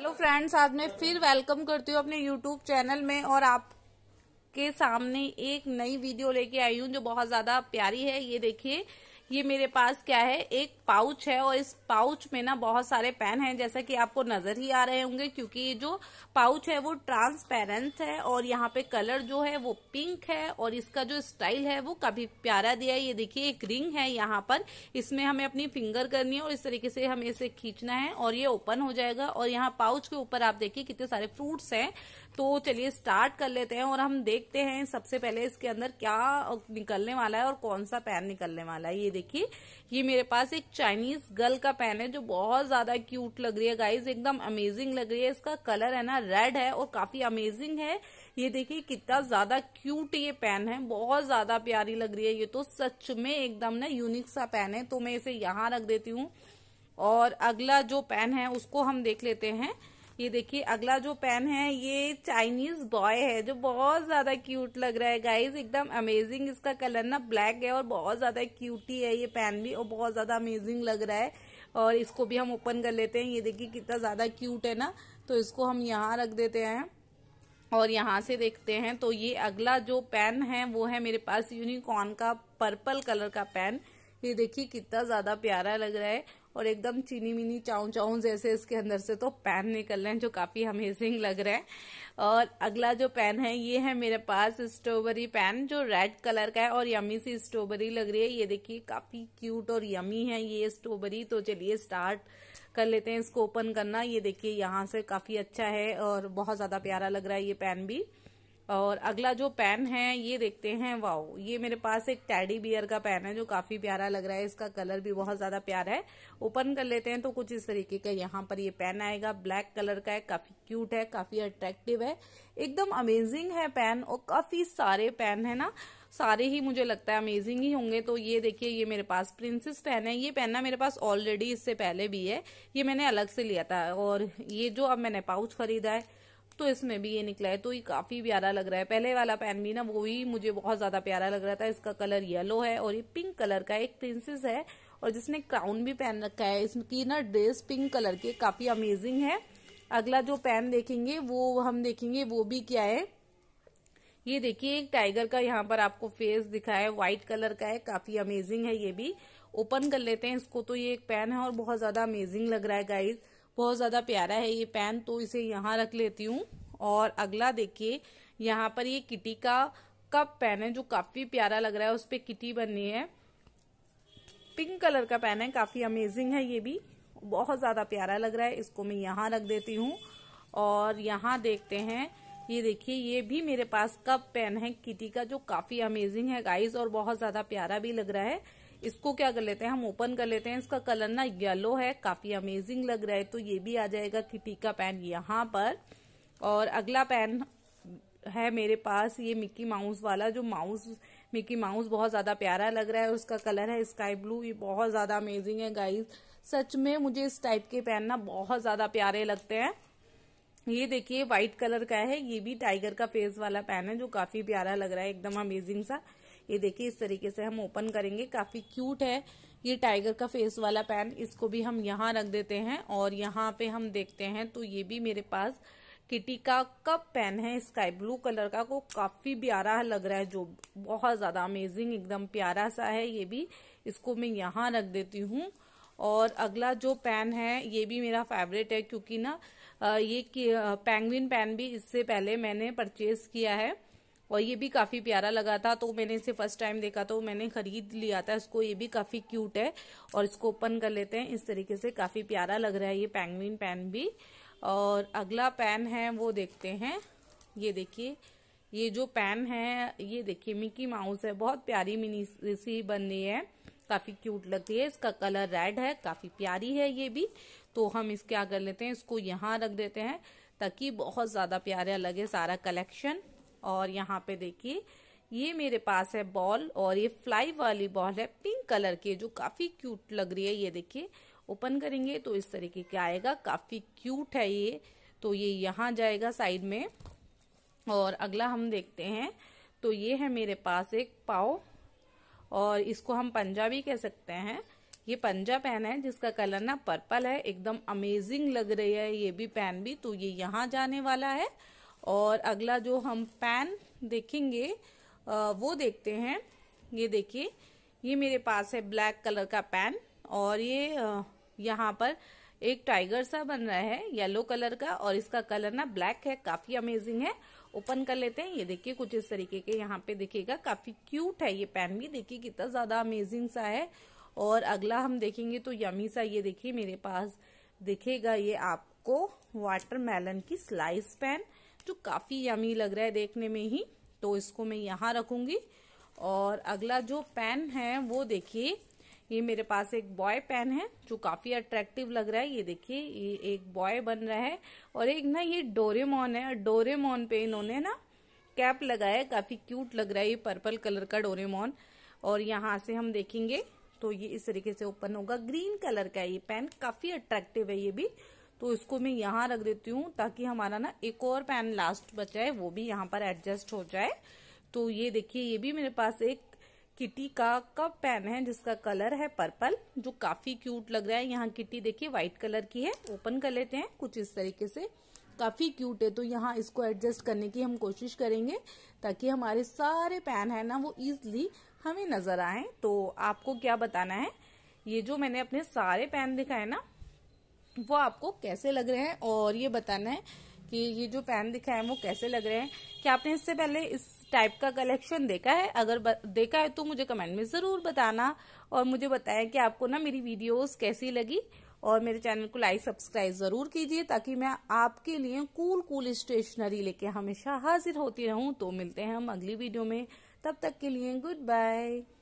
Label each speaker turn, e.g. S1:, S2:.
S1: hello friends आज मैं फिर वेलकम करती हूँ अपने यूट्यूब चैनल में और आपके सामने एक नई वीडियो लेके आई हूँ जो बहुत ज़्यादा प्यारी है ये देखिए ये मेरे पास क्या है एक पाउच है और इस पाउच में ना बहुत सारे पेन हैं जैसा कि आपको नजर ही आ रहे होंगे क्योंकि ये जो पाउच है वो ट्रांसपेरेंट है और यहाँ पे कलर जो है वो पिंक है और इसका जो स्टाइल है वो काफी प्यारा दिया है ये देखिए एक रिंग है यहाँ पर इसमें हमें अपनी फिंगर करनी है और इस तरीके से हमें इसे खींचना है और ये ओपन हो जाएगा और यहाँ पाउच के ऊपर आप देखिए कितने सारे फ्रूट्स हैं तो चलिए स्टार्ट कर लेते हैं और हम देखते हैं सबसे पहले इसके अंदर क्या निकलने वाला है और कौन सा पैन निकलने वाला है ये देखिए ये मेरे पास एक चाइनीज गर्ल का पेन है जो बहुत ज्यादा क्यूट लग रही है गाइज एकदम अमेजिंग लग रही है इसका कलर है ना रेड है और काफी अमेजिंग है ये देखिए कितना ज्यादा क्यूट ये पेन है बहुत ज्यादा प्यारी लग रही है ये तो सच में एकदम ना यूनिक सा पेन है तो मैं इसे यहाँ रख देती हूँ और अगला जो पेन है उसको हम देख लेते हैं ये देखिए अगला जो पेन है ये चाइनीज बॉय है जो बहुत ज्यादा क्यूट लग रहा है गाइज एकदम अमेजिंग इसका कलर ना ब्लैक है और बहुत ज्यादा क्यूटी है ये पेन भी और बहुत ज्यादा अमेजिंग लग रहा है और इसको भी हम ओपन कर लेते हैं ये देखिए कितना ज्यादा क्यूट है ना तो इसको हम यहाँ रख देते हैं और यहाँ से देखते हैं तो ये अगला जो पेन है वो है मेरे पास यूनिकॉर्न का पर्पल कलर का पेन ये देखिए कितना ज्यादा प्यारा लग रहा है और एकदम चीनी मिनी चाऊ चाऊ जैसे इसके अंदर से तो पैन निकल रहे हैं जो काफ़ी अमेजिंग लग रहा है और अगला जो पैन है ये है मेरे पास स्ट्रॉबेरी पैन जो रेड कलर का है और यमी सी स्ट्रॉबेरी लग रही है ये देखिए काफ़ी क्यूट और यमी है ये स्ट्रॉबेरी तो चलिए स्टार्ट कर लेते हैं इसको ओपन करना ये देखिए यहाँ से काफ़ी अच्छा है और बहुत ज़्यादा प्यारा लग रहा है ये पैन भी और अगला जो पेन है ये देखते हैं वाओ ये मेरे पास एक टैडी बियर का पेन है जो काफी प्यारा लग रहा है इसका कलर भी बहुत ज्यादा प्यारा है ओपन कर लेते हैं तो कुछ इस तरीके का यहाँ पर ये पेन आएगा ब्लैक कलर का है काफी क्यूट है काफी अट्रैक्टिव है एकदम अमेजिंग है पेन और काफी सारे पेन है ना सारे ही मुझे लगता है अमेजिंग ही होंगे तो ये देखिए ये मेरे पास प्रिंसेस पेन है ये पेन ना मेरे पास ऑलरेडी इससे पहले भी है ये मैंने अलग से लिया था और ये जो अब मैंने पाउच खरीदा है तो इसमें भी ये निकला है तो ये काफ़ी प्यारा लग रहा है पहले वाला पैन भी ना वो भी मुझे बहुत ज़्यादा प्यारा लग रहा था इसका कलर येलो है और ये पिंक कलर का एक प्रिंसेस है और जिसने क्राउन भी पहन रखा है इसकी ना ड्रेस पिंक कलर की काफ़ी अमेजिंग है अगला जो पैन देखेंगे वो हम देखेंगे वो भी क्या है ये देखिए एक टाइगर का यहाँ पर आपको फेस दिखा है व्हाइट कलर का है काफी अमेजिंग है ये भी ओपन कर लेते हैं इसको तो ये एक पैन है और बहुत ज्यादा अमेजिंग लग रहा है गाइज बहुत ज़्यादा प्यारा है ये पैन तो इसे यहाँ रख लेती हूँ और अगला देखिए यहाँ पर ये किटी का कप पेन है जो काफ़ी प्यारा लग रहा है उस पर किटी बननी है पिंक कलर का पेन है काफ़ी अमेजिंग है ये भी बहुत ज़्यादा प्यारा लग रहा है इसको मैं यहाँ रख देती हूँ और यहाँ देखते हैं ये देखिए ये भी मेरे पास कप पेन है किटी का जो काफ़ी अमेजिंग है गाइस और बहुत ज़्यादा प्यारा भी लग रहा है इसको क्या कर लेते हैं हम ओपन कर लेते हैं इसका कलर ना येलो है काफी अमेजिंग लग रहा है तो ये भी आ जाएगा किटी का पैन यहाँ पर और अगला पैन है मेरे पास ये मिक्की माउस वाला जो माउस मिक्की माउस बहुत ज्यादा प्यारा लग रहा है उसका कलर है स्काई ब्लू ये बहुत ज्यादा अमेजिंग है गाइज सच में मुझे इस टाइप के पैन ना बहुत ज्यादा प्यारे लगते हैं ये देखिए व्हाइट कलर का है ये भी टाइगर का फेस वाला पैन है जो काफी प्यारा लग रहा है एकदम अमेजिंग सा ये देखिए इस तरीके से हम ओपन करेंगे काफ़ी क्यूट है ये टाइगर का फेस वाला पैन इसको भी हम यहाँ रख देते हैं और यहाँ पे हम देखते हैं तो ये भी मेरे पास किटी का कप पेन है स्काई ब्लू कलर का को काफ़ी प्यारा लग रहा है जो बहुत ज़्यादा अमेजिंग एकदम प्यारा सा है ये भी इसको मैं यहाँ रख देती हूँ और अगला जो पेन है ये भी मेरा फेवरेट है क्योंकि ना ये पैंगविन पेन भी इससे पहले मैंने परचेज किया है और ये भी काफ़ी प्यारा लगा था तो मैंने इसे फर्स्ट टाइम देखा तो मैंने खरीद लिया था इसको ये भी काफ़ी क्यूट है और इसको ओपन कर लेते हैं इस तरीके से काफ़ी प्यारा लग रहा है ये पैंगविन पैन भी और अगला पैन है वो देखते हैं ये देखिए ये जो पैन है ये देखिए मिकी माउस है बहुत प्यारी मिनी सी बन रही है काफ़ी क्यूट लगती है इसका कलर रेड है काफ़ी प्यारी है ये भी तो हम इस क्या कर लेते हैं इसको यहाँ रख देते हैं ताकि बहुत ज़्यादा प्यारा लगे सारा कलेक्शन और यहाँ पे देखिए ये मेरे पास है बॉल और ये फ्लाई वाली बॉल है पिंक कलर की जो काफी क्यूट लग रही है ये देखिए ओपन करेंगे तो इस तरीके के आएगा काफी क्यूट है ये तो ये यहाँ जाएगा साइड में और अगला हम देखते हैं तो ये है मेरे पास एक पाओ और इसको हम पंजा भी कह सकते हैं ये पंजा पेन है जिसका कलर ना पर्पल है एकदम अमेजिंग लग रही है ये भी पेन भी तो ये यहाँ जाने वाला है और अगला जो हम पैन देखेंगे वो देखते हैं ये देखिए ये मेरे पास है ब्लैक कलर का पैन और ये यहाँ पर एक टाइगर सा बन रहा है येलो कलर का और इसका कलर ना ब्लैक है काफी अमेजिंग है ओपन कर लेते हैं ये देखिए कुछ इस तरीके के यहाँ पे देखिएगा काफी क्यूट है ये पैन भी देखिए कितना ज्यादा अमेजिंग सा है और अगला हम देखेंगे तो यमी सा ये देखिए मेरे पास दिखेगा ये आपको वाटरमेलन की स्लाइस पैन जो काफ़ी यमी लग रहा है देखने में ही तो इसको मैं यहाँ रखूँगी और अगला जो पेन है वो देखिए ये मेरे पास एक बॉय पेन है जो काफ़ी अट्रैक्टिव लग रहा है ये देखिए ये एक बॉय बन रहा है और एक ना ये डोरेमोन है डोरेमोन पे इन्होंने ना कैप लगाया है काफ़ी क्यूट लग रहा है ये पर्पल कलर का डोरेमोन और यहाँ से हम देखेंगे तो ये इस तरीके से ओपन होगा ग्रीन कलर का ये पेन काफ़ी अट्रैक्टिव है ये भी तो इसको मैं यहाँ रख देती हूँ ताकि हमारा ना एक और पैन लास्ट बचाए वो भी यहाँ पर एडजस्ट हो जाए तो ये देखिए ये भी मेरे पास एक किटी का कप पैन है जिसका कलर है पर्पल जो काफी क्यूट लग रहा है यहाँ किटी देखिए व्हाइट कलर की है ओपन कर लेते हैं कुछ इस तरीके से काफी क्यूट है तो यहाँ इसको एडजस्ट करने की हम कोशिश करेंगे ताकि हमारे सारे पैन है ना वो इजिली हमें नजर आए तो आपको क्या बताना है ये जो मैंने अपने सारे पैन दिखाए ना वो आपको कैसे लग रहे हैं और ये बताना है कि ये जो पैन दिखा है वो कैसे लग रहे हैं क्या आपने इससे पहले इस टाइप का कलेक्शन देखा है अगर देखा है तो मुझे कमेंट में ज़रूर बताना और मुझे बताएं कि आपको ना मेरी वीडियोस कैसी लगी और मेरे चैनल को लाइक सब्सक्राइब ज़रूर कीजिए ताकि मैं आपके लिए कूल कूल स्टेशनरी लेके हमेशा हाजिर होती रहूं तो मिलते हैं हम अगली वीडियो में तब तक के लिए गुड बाय